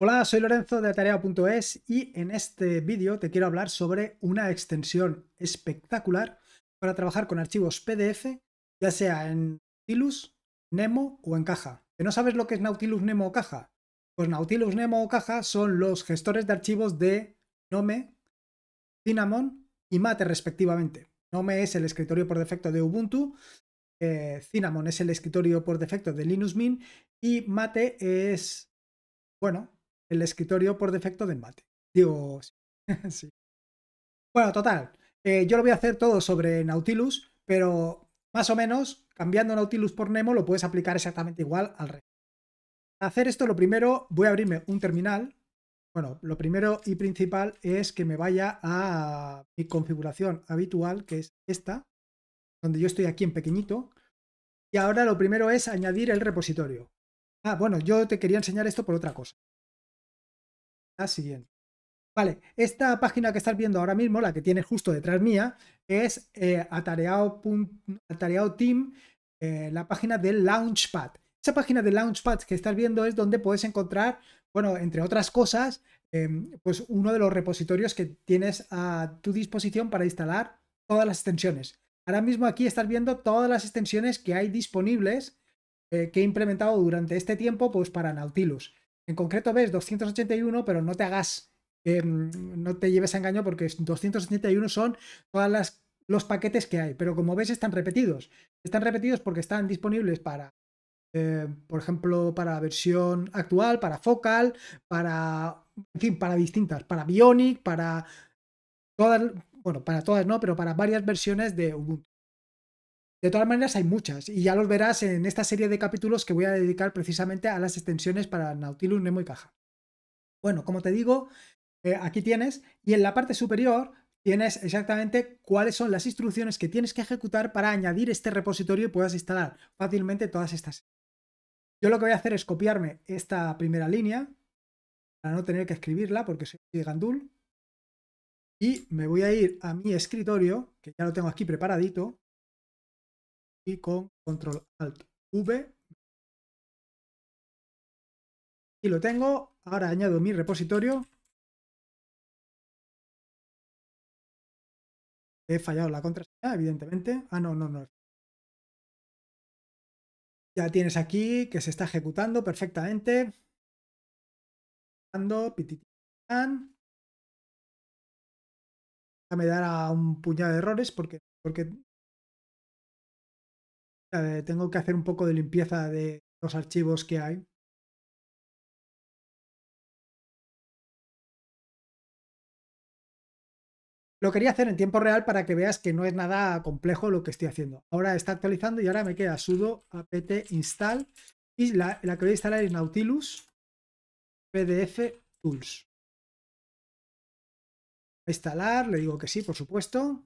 Hola, soy Lorenzo de tarea.es y en este vídeo te quiero hablar sobre una extensión espectacular para trabajar con archivos PDF, ya sea en Nautilus, Nemo o en caja. ¿Que no sabes lo que es Nautilus, Nemo o caja? Pues Nautilus, Nemo o caja son los gestores de archivos de Nome, Cinnamon y Mate respectivamente. Nome es el escritorio por defecto de Ubuntu, eh, Cinnamon es el escritorio por defecto de Linux Mint y Mate es, bueno, el escritorio por defecto de embate. Digo, Bueno, total. Eh, yo lo voy a hacer todo sobre Nautilus, pero más o menos, cambiando Nautilus por Nemo, lo puedes aplicar exactamente igual al resto. Para hacer esto, lo primero, voy a abrirme un terminal. Bueno, lo primero y principal es que me vaya a mi configuración habitual, que es esta, donde yo estoy aquí en pequeñito. Y ahora lo primero es añadir el repositorio. Ah, bueno, yo te quería enseñar esto por otra cosa la siguiente. Vale, esta página que estás viendo ahora mismo, la que tienes justo detrás mía, es eh, atareado, atareado Team, eh, la página de Launchpad. Esa página de Launchpad que estás viendo es donde puedes encontrar, bueno, entre otras cosas, em, pues uno de los repositorios que tienes a tu disposición para instalar todas las extensiones. Ahora mismo aquí estás viendo todas las extensiones que hay disponibles eh, que he implementado durante este tiempo pues para Nautilus. En concreto ves 281, pero no te hagas, em, no te lleves a engaño porque 281 son todos los paquetes que hay, pero como ves están repetidos. Están repetidos porque están disponibles para, eh, por ejemplo, para la versión actual, para focal, para, en fin, para distintas, para Bionic, para todas, bueno, para todas no, pero para varias versiones de Ubuntu. De todas maneras, hay muchas, y ya los verás en esta serie de capítulos que voy a dedicar precisamente a las extensiones para Nautilus, Nemo y Caja. Bueno, como te digo, eh, aquí tienes, y en la parte superior tienes exactamente cuáles son las instrucciones que tienes que ejecutar para añadir este repositorio y puedas instalar fácilmente todas estas. Yo lo que voy a hacer es copiarme esta primera línea, para no tener que escribirla, porque soy gandul, y me voy a ir a mi escritorio, que ya lo tengo aquí preparadito, y con control alt v. Y lo tengo. Ahora añado mi repositorio. He fallado la contraseña, evidentemente. Ah, no, no, no. Ya tienes aquí que se está ejecutando perfectamente. Me dará un puñado de errores porque, porque eh, tengo que hacer un poco de limpieza de los archivos que hay. Lo quería hacer en tiempo real para que veas que no es nada complejo lo que estoy haciendo. Ahora está actualizando y ahora me queda sudo apt install y la, la que voy a instalar es Nautilus PDF Tools. Instalar, le digo que sí, por supuesto.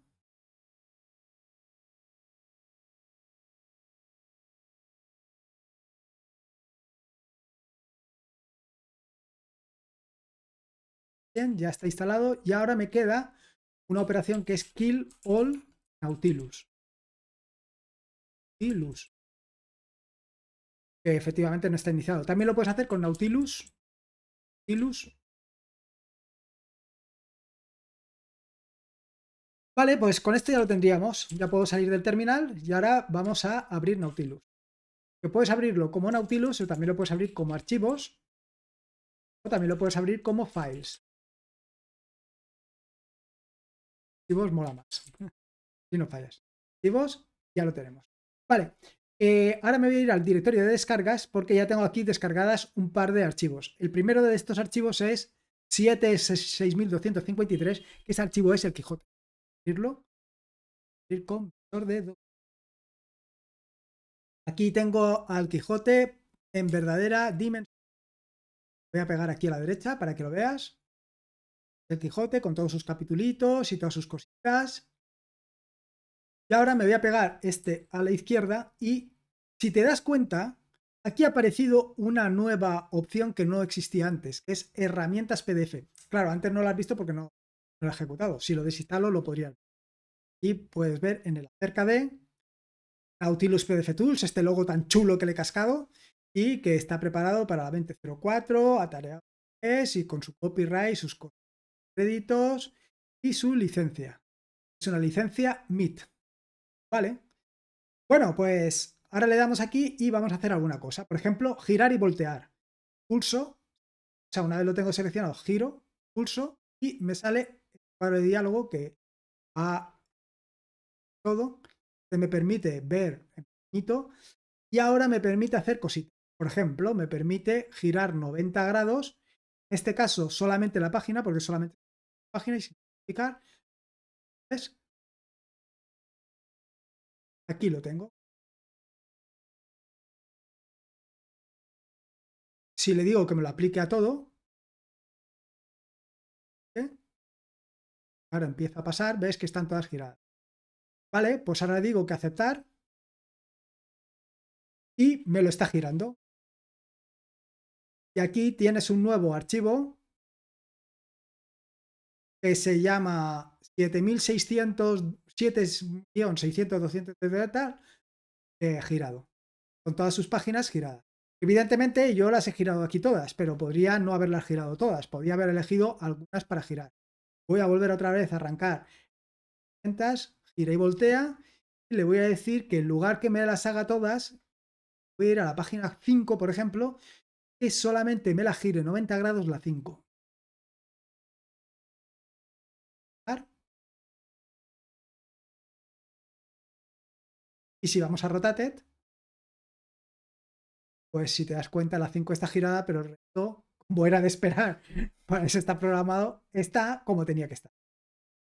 ya está instalado y ahora me queda una operación que es kill all Nautilus. Nautilus. Que efectivamente no está iniciado. También lo puedes hacer con Nautilus. Nautilus. Vale, pues con esto ya lo tendríamos. Ya puedo salir del terminal y ahora vamos a abrir Nautilus. Que puedes abrirlo como Nautilus o también lo puedes abrir como archivos. O también lo puedes abrir como files. mola más. Si no fallas. vos ya lo tenemos. Vale. Eh, ahora me voy a ir al directorio de descargas porque ya tengo aquí descargadas un par de archivos. El primero de estos archivos es 76253, que ese archivo es el Quijote. con de Aquí tengo al Quijote en verdadera dimensión. Voy a pegar aquí a la derecha para que lo veas el Quijote con todos sus capitulitos y todas sus cositas. Y ahora me voy a pegar este a la izquierda y si te das cuenta, aquí ha aparecido una nueva opción que no existía antes, que es herramientas PDF. Claro, antes no la has visto porque no, la lo he ejecutado. Si lo desinstalo, lo podrías. ver. Y puedes ver en el acerca de Nautilus PDF Tools, este logo tan chulo que le he cascado y que está preparado para la 2004, atareado es y con su copyright y sus cosas créditos y su licencia. Es una licencia MIT. ¿Vale? Bueno, pues ahora le damos aquí y vamos a hacer alguna cosa. Por ejemplo, girar y voltear. Pulso. O sea, una vez lo tengo seleccionado, giro, pulso y me sale el cuadro de diálogo que a todo se me permite ver en y ahora me permite hacer cositas. Por ejemplo, me permite girar 90 grados. En este caso, solamente la página, porque solamente página y ¿Ves? Aquí lo tengo. Si le digo que me lo aplique a todo, ¿eh? ahora empieza a pasar, ves que están todas giradas. Vale, pues ahora digo que aceptar y me lo está girando. Y aquí tienes un nuevo archivo que se llama 7600, 7.600, 200, tal, eh, girado. Con todas sus páginas giradas. Evidentemente yo las he girado aquí todas, pero podría no haberlas girado todas. Podría haber elegido algunas para girar. Voy a volver otra vez a arrancar. Gira y voltea. Y le voy a decir que en lugar que me las haga todas, voy a ir a la página 5, por ejemplo, que solamente me la gire 90 grados la 5. si vamos a Rotated, pues si te das cuenta, la 5 está girada, pero el resto, como era de esperar, para eso está programado, está como tenía que estar.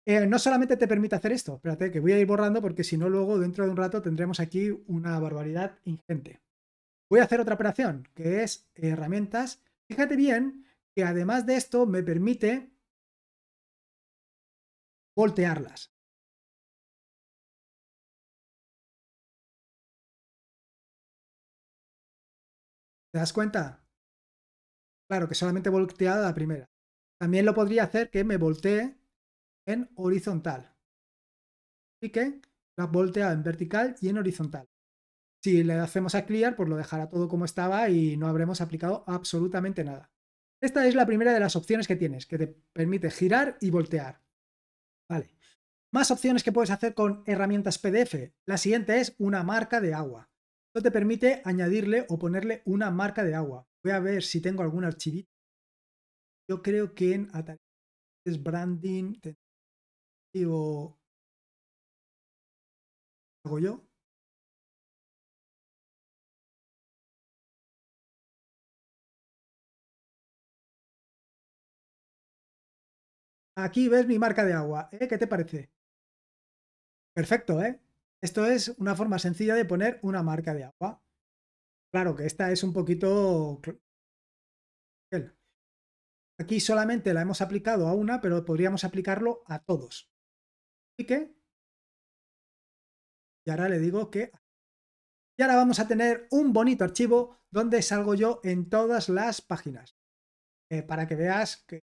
Eh, no solamente te permite hacer esto, espérate, que voy a ir borrando porque si no, luego dentro de un rato tendremos aquí una barbaridad ingente. Voy a hacer otra operación, que es herramientas. Fíjate bien que además de esto me permite voltearlas. ¿Te das cuenta? Claro, que solamente volteada la primera. También lo podría hacer que me voltee en horizontal. Así que la voltea en vertical y en horizontal. Si le hacemos a clear, pues lo dejará todo como estaba y no habremos aplicado absolutamente nada. Esta es la primera de las opciones que tienes, que te permite girar y voltear. Vale. Más opciones que puedes hacer con herramientas PDF. La siguiente es una marca de agua. Esto te permite añadirle o ponerle una marca de agua. Voy a ver si tengo algún archivito. Yo creo que en es branding, hago yo. Aquí ves mi marca de agua. ¿eh? ¿Qué te parece? Perfecto, ¿eh? Esto es una forma sencilla de poner una marca de agua. Claro que esta es un poquito... Aquí solamente la hemos aplicado a una, pero podríamos aplicarlo a todos. Así que... Y ahora le digo que... Y ahora vamos a tener un bonito archivo donde salgo yo en todas las páginas. Eh, para que veas que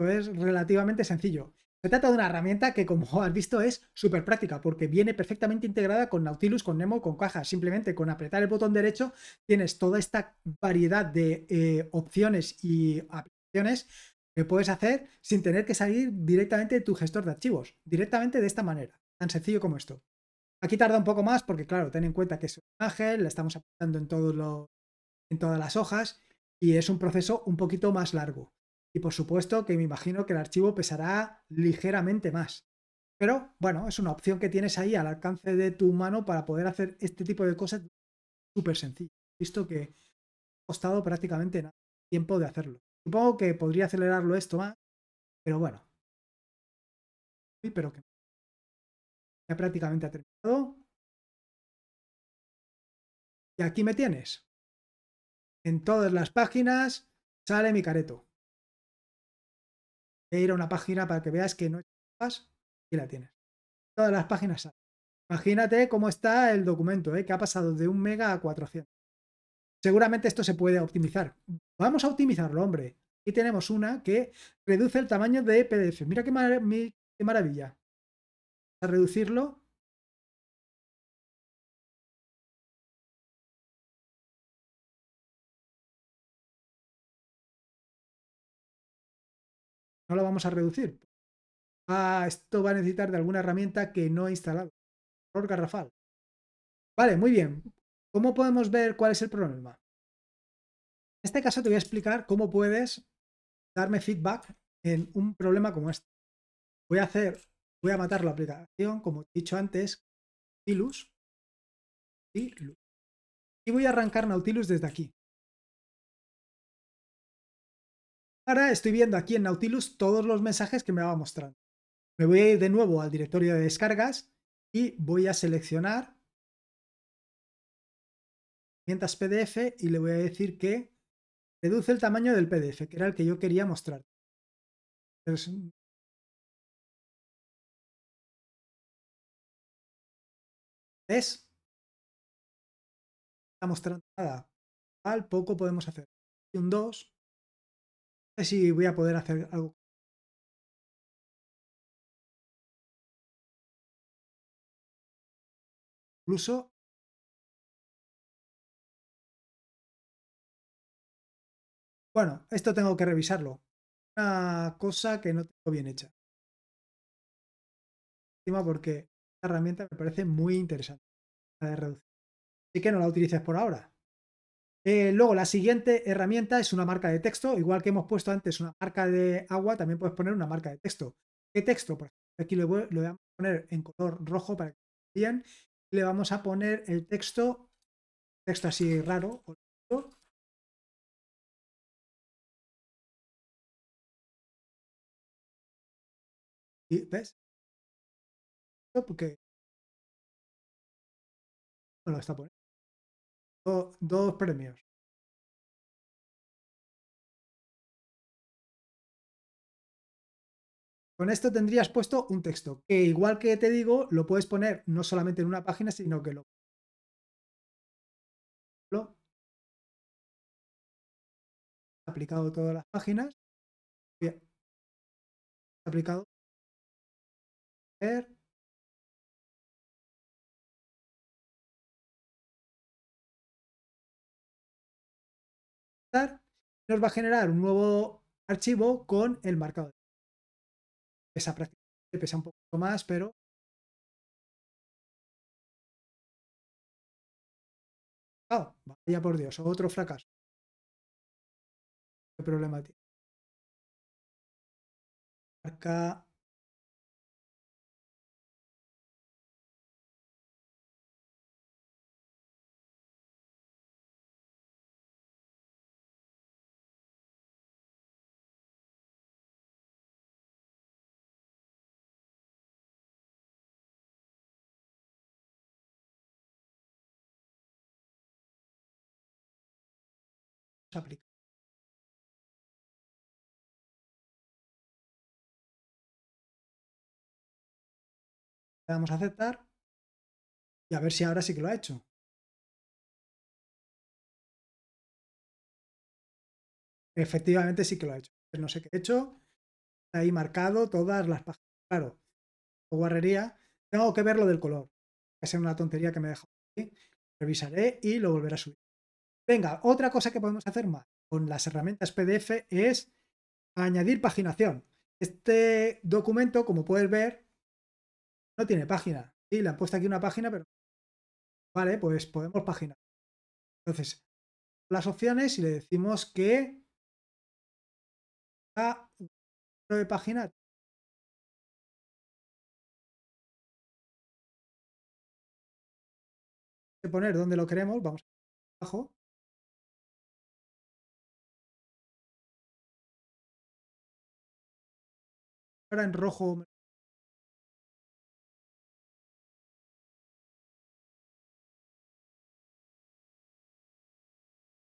esto es relativamente sencillo. Se trata de una herramienta que, como has visto, es súper práctica porque viene perfectamente integrada con Nautilus, con Nemo, con Caja. Simplemente con apretar el botón derecho tienes toda esta variedad de eh, opciones y aplicaciones que puedes hacer sin tener que salir directamente de tu gestor de archivos, directamente de esta manera, tan sencillo como esto. Aquí tarda un poco más porque, claro, ten en cuenta que es un imagen, la estamos aplicando en, en todas las hojas y es un proceso un poquito más largo. Y por supuesto que me imagino que el archivo pesará ligeramente más. Pero bueno, es una opción que tienes ahí al alcance de tu mano para poder hacer este tipo de cosas súper sencillo, visto que ha costado prácticamente nada tiempo de hacerlo. Supongo que podría acelerarlo esto más, pero bueno. pero que ya prácticamente ha terminado. Y aquí me tienes. En todas las páginas sale mi careto ir a una página para que veas que no es y la tienes. Todas las páginas Imagínate cómo está el documento, ¿eh? que ha pasado de un mega a 400. Seguramente esto se puede optimizar. Vamos a optimizarlo, hombre. y tenemos una que reduce el tamaño de PDF. Mira qué, qué maravilla. A reducirlo lo vamos a reducir. a ah, esto va a necesitar de alguna herramienta que no he instalado. Error garrafal. Vale, muy bien. ¿Cómo podemos ver cuál es el problema? En este caso te voy a explicar cómo puedes darme feedback en un problema como este. Voy a hacer, voy a matar la aplicación, como he dicho antes, Nautilus. Y voy a arrancar Nautilus desde aquí. Ahora estoy viendo aquí en Nautilus todos los mensajes que me va mostrando. Me voy a ir de nuevo al directorio de descargas y voy a seleccionar 500 PDF y le voy a decir que reduce el tamaño del PDF, que era el que yo quería mostrar. Es. Mm. ¿Ves? está mostrando nada. Al poco podemos hacer. Un 2 sé si voy a poder hacer algo. Incluso Bueno, esto tengo que revisarlo. Una cosa que no tengo bien hecha. porque esta herramienta me parece muy interesante. La de reducir. Así que no la utilices por ahora. Eh, luego, la siguiente herramienta es una marca de texto. Igual que hemos puesto antes una marca de agua, también puedes poner una marca de texto. ¿Qué texto? Por aquí lo voy, a poner en color rojo para que vean. Le vamos a poner el texto, texto así raro. ¿Y ves? Porque no lo está poniendo dos premios. Con esto tendrías puesto un texto, que igual que te digo, lo puedes poner no solamente en una página, sino que lo... aplicado todas las páginas. Aplicado. nos va a generar un nuevo archivo con el marcado. Pesa prácticamente, pesa un poco más, pero... Oh, vaya por Dios, otro fracaso. ¿Qué problema tiene? aplicar a aceptar y a ver si ahora sí que lo ha hecho. Efectivamente sí que lo ha hecho. Pues no sé qué he hecho. Está ahí marcado todas las páginas. Claro, o guarrería. Tengo que ver lo del color. es una tontería que me dejó aquí. Revisaré y lo volveré a subir. Venga, otra cosa que podemos hacer más con las herramientas PDF es añadir paginación. Este documento, como puedes ver, no tiene página. y le han puesto aquí una página, pero vale, pues podemos paginar. Entonces, las opciones y le decimos que a de página poner donde lo queremos, vamos abajo en rojo voy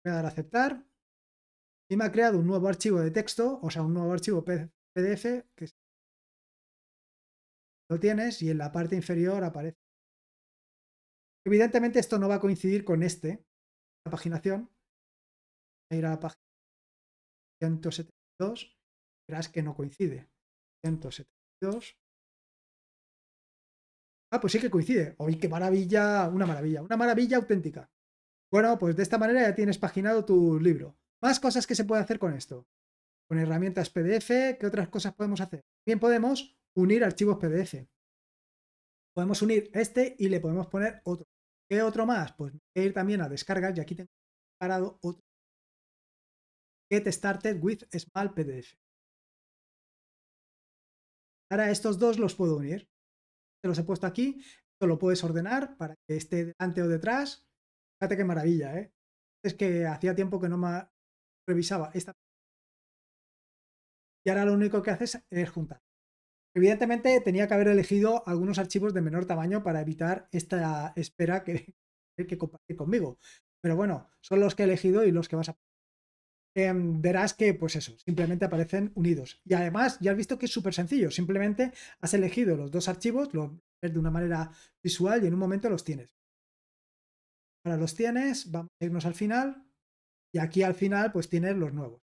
a dar a aceptar y me ha creado un nuevo archivo de texto, o sea, un nuevo archivo PDF que lo tienes y en la parte inferior aparece. Evidentemente esto no va a coincidir con este, la paginación. ir a la página 172, verás que no coincide. 172. Ah, pues sí que coincide. Hoy qué maravilla, una maravilla, una maravilla auténtica. Bueno, pues de esta manera ya tienes paginado tu libro. Más cosas que se puede hacer con esto. Con herramientas PDF, ¿qué otras cosas podemos hacer? Bien, podemos unir archivos PDF. Podemos unir este y le podemos poner otro. ¿Qué otro más? Pues ir también a descargar y aquí tengo parado otro. Get started with small PDF. Ahora estos dos los puedo unir. Se los he puesto aquí. Esto lo puedes ordenar para que esté delante o detrás. Fíjate qué maravilla, ¿eh? Es que hacía tiempo que no me revisaba esta. Y ahora lo único que haces es juntar. Evidentemente tenía que haber elegido algunos archivos de menor tamaño para evitar esta espera que hay que compartir conmigo. Pero bueno, son los que he elegido y los que vas a Em, verás que, pues eso, simplemente aparecen unidos. Y además, ya has visto que es súper sencillo. Simplemente has elegido los dos archivos, los ves de una manera visual y en un momento los tienes. Ahora los tienes, vamos a irnos al final. Y aquí al final, pues tienes los nuevos.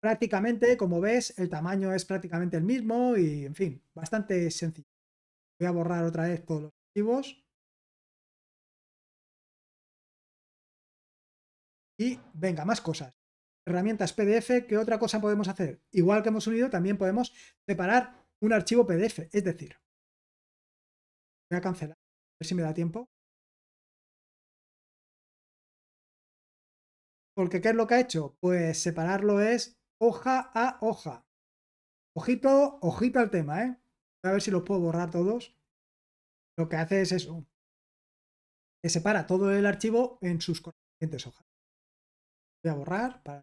Prácticamente, como ves, el tamaño es prácticamente el mismo y, en fin, bastante sencillo. Voy a borrar otra vez todos los archivos. Y venga, más cosas herramientas PDF, ¿qué otra cosa podemos hacer? Igual que hemos unido, también podemos separar un archivo PDF. Es decir, voy a cancelar, a ver si me da tiempo. Porque ¿qué es lo que ha hecho? Pues separarlo es hoja a hoja. Ojito, ojito al tema, ¿eh? a ver si los puedo borrar todos. Lo que hace es eso. Que separa todo el archivo en sus correspondientes hojas. Voy a borrar para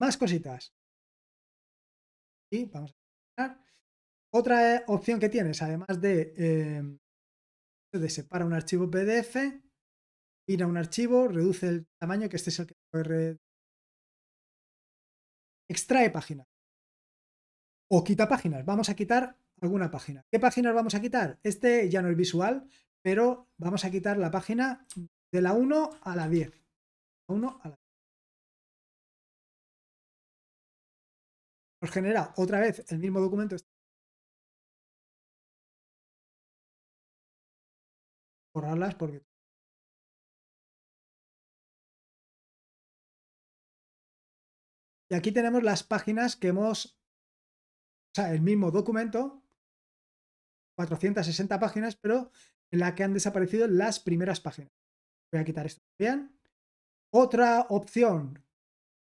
más cositas. Y vamos a Otra opción que tienes, además de, eh, separar un archivo PDF, ir a un archivo, reduce el tamaño, que este es el que extrae páginas o quita páginas. Vamos a quitar alguna página. ¿Qué páginas vamos a quitar? Este ya no es visual, pero vamos a quitar la página de la 1 a la 10. 1 a la Nos genera otra vez el mismo documento. Borrarlas porque Y aquí tenemos las páginas que hemos, o sea, el mismo documento, 460 páginas, pero en la que han desaparecido las primeras páginas. Voy a quitar esto también. Otra opción,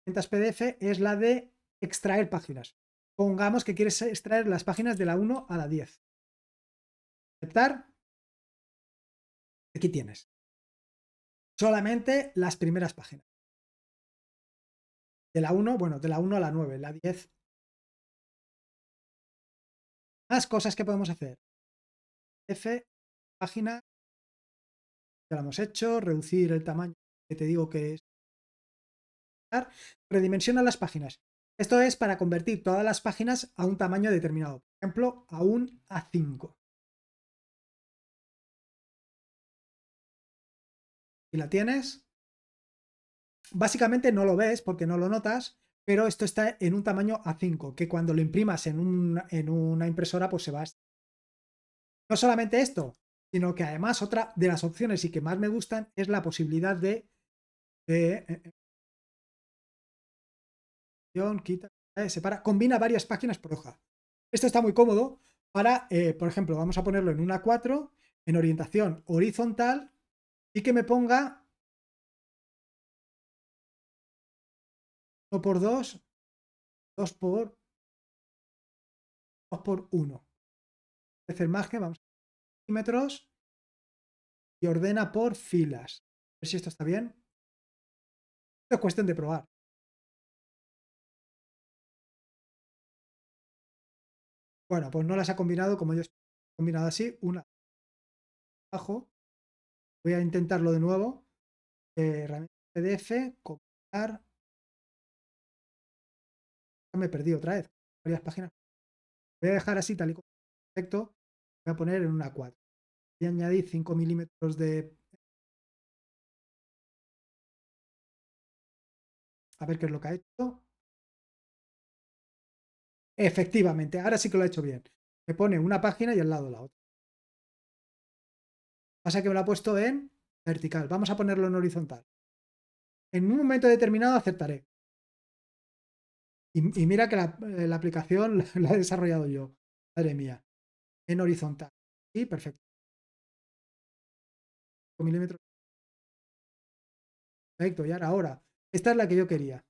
ventas PDF, es la de extraer páginas. Pongamos que quieres extraer las páginas de la 1 a la 10. Aceptar. Aquí tienes. Solamente las primeras páginas. De la 1, bueno, de la 1 a la 9, la 10. Más cosas que podemos hacer. F página. Ya lo hemos hecho. Reducir el tamaño que te digo que es. Redimensiona las páginas. Esto es para convertir todas las páginas a un tamaño determinado. Por ejemplo, a un A5. Si la tienes, básicamente no lo ves porque no lo notas, pero esto está en un tamaño A5, que cuando lo imprimas en, una impresora, pues se va No solamente esto, sino que además otra de las opciones y que más me gustan es la posibilidad de... Eh, eh, eh. separa, combina varias páginas por hoja. Esto está muy cómodo para, por ejemplo, vamos a ponerlo en una 4, en orientación horizontal, y que me ponga 1 por 2, 2 por por 1. Tercer margen, vamos y ordena por filas. ver si esto está bien. es cuestión de probar. Bueno, pues no las ha combinado como yo he combinado así. Una abajo. Voy a intentarlo de nuevo. Eh, PDF, copiar. Me he perdido otra vez. Varias páginas. Voy a dejar así tal y como perfecto voy a poner en una 4. y añadí añadir 5 milímetros de... A ver qué es lo que ha hecho. Efectivamente, ahora sí que lo ha hecho bien. Me pone una página y al lado la otra. Pasa que me lo ha puesto en vertical. Vamos a ponerlo en horizontal. En un momento determinado aceptaré. Y, mira que la, eh, aplicación la he desarrollado yo. Madre mía en horizontal. Sí, perfecto. milímetros. Perfecto, y ahora, esta es la que yo quería.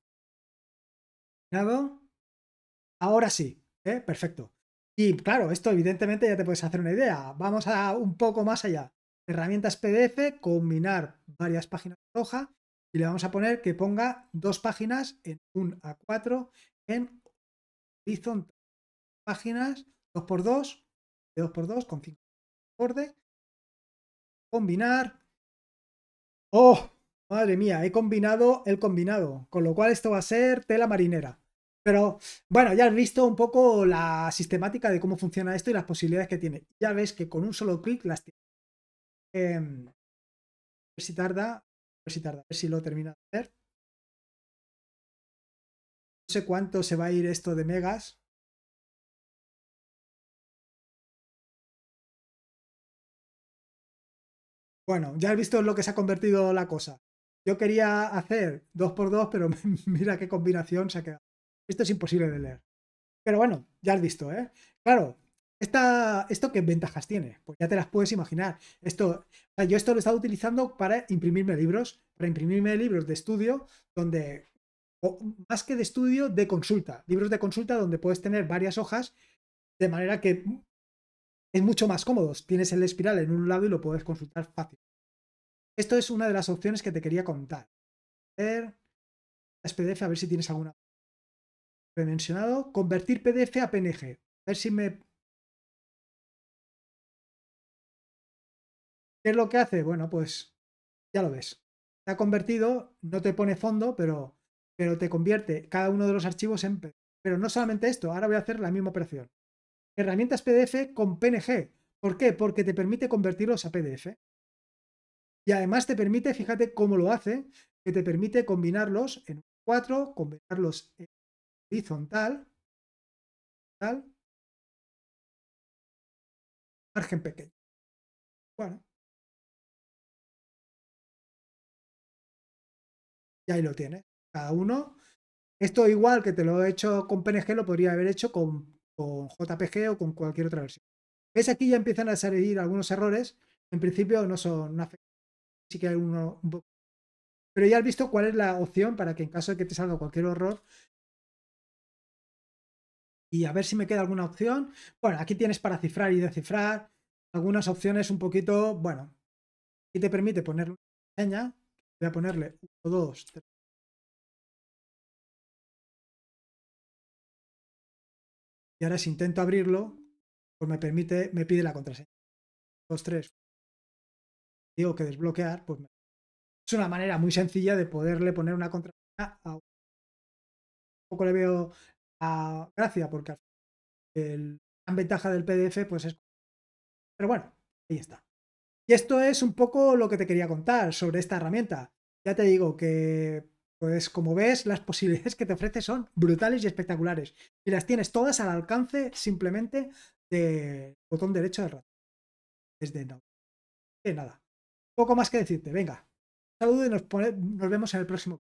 Ahora sí, ¿eh? perfecto. Y claro, esto evidentemente ya te puedes hacer una idea. Vamos a un poco más allá. Herramientas PDF, combinar varias páginas de hoja y le vamos a poner que ponga dos páginas en un A4 en horizontal. Páginas 2x2 2x2 con 5 bordes. Combinar. ¡Oh! Madre mía, he combinado el combinado, con lo cual esto va a ser tela marinera. Pero bueno, ya has visto un poco la sistemática de cómo funciona esto y las posibilidades que tiene. Ya ves que con un solo clic las tiene em, si tarda, a ver si tarda, a ver si lo termina de hacer. No sé cuánto se va a ir esto de megas. Bueno, ya has visto lo que se ha convertido la cosa. Yo quería hacer dos por dos pero mira qué combinación se ha quedado. Esto es imposible de leer. Pero bueno, ya has visto, ¿eh? Claro, esta, ¿esto qué ventajas tiene? Pues ya te las puedes imaginar. Esto, yo esto lo he estado utilizando para imprimirme libros, para imprimirme libros de estudio, donde, más que de estudio, de consulta. Libros de consulta donde puedes tener varias hojas, de manera que es mucho más cómodo. Tienes el espiral en un lado y lo puedes consultar fácil. Esto es una de las opciones que te quería contar. Las PDF, a ver si tienes alguna. Mencionado, convertir PDF a PNG. A ver si me. ¿Qué es lo que hace? Bueno, pues ya lo ves. se ha convertido, no te pone fondo, pero, pero te convierte cada uno de los archivos en PDF. Pero no solamente esto, ahora voy a hacer la misma operación. Herramientas PDF con PNG. ¿Por qué? Porque te permite convertirlos a PDF. Y además te permite, fíjate cómo lo hace, que te permite combinarlos en 4, combinarlos en horizontal, horizontal margen pequeño. Bueno. Y ahí lo tiene, Cada uno. Esto igual que te lo he hecho con PNG, lo podría haber hecho con, con JPG o con cualquier otra versión. ¿Ves? Aquí ya empiezan a salir algunos errores. En principio no son afectados que hay uno Pero ya has visto cuál es la opción para que en caso de que te salga cualquier error Y a ver si me queda alguna opción. Bueno, aquí tienes para cifrar y descifrar. Algunas opciones un poquito, bueno, y te permite ponerle una contraseña Voy a ponerle 1, 2, Y ahora si intento abrirlo, pues me permite, me pide la contraseña. 2, 3 digo que desbloquear, pues es una manera muy sencilla de poderle poner una contraseña a un poco le veo a gracia porque el, gran ventaja del PDF pues es pero bueno ahí está y esto es un poco lo que te quería contar sobre esta herramienta ya te digo que pues como ves las posibilidades que te ofrece son brutales y espectaculares y las tienes todas al alcance simplemente del botón derecho de ratón desde de nada poco más que decirte. Venga, un saludo y nos, nos vemos en el próximo.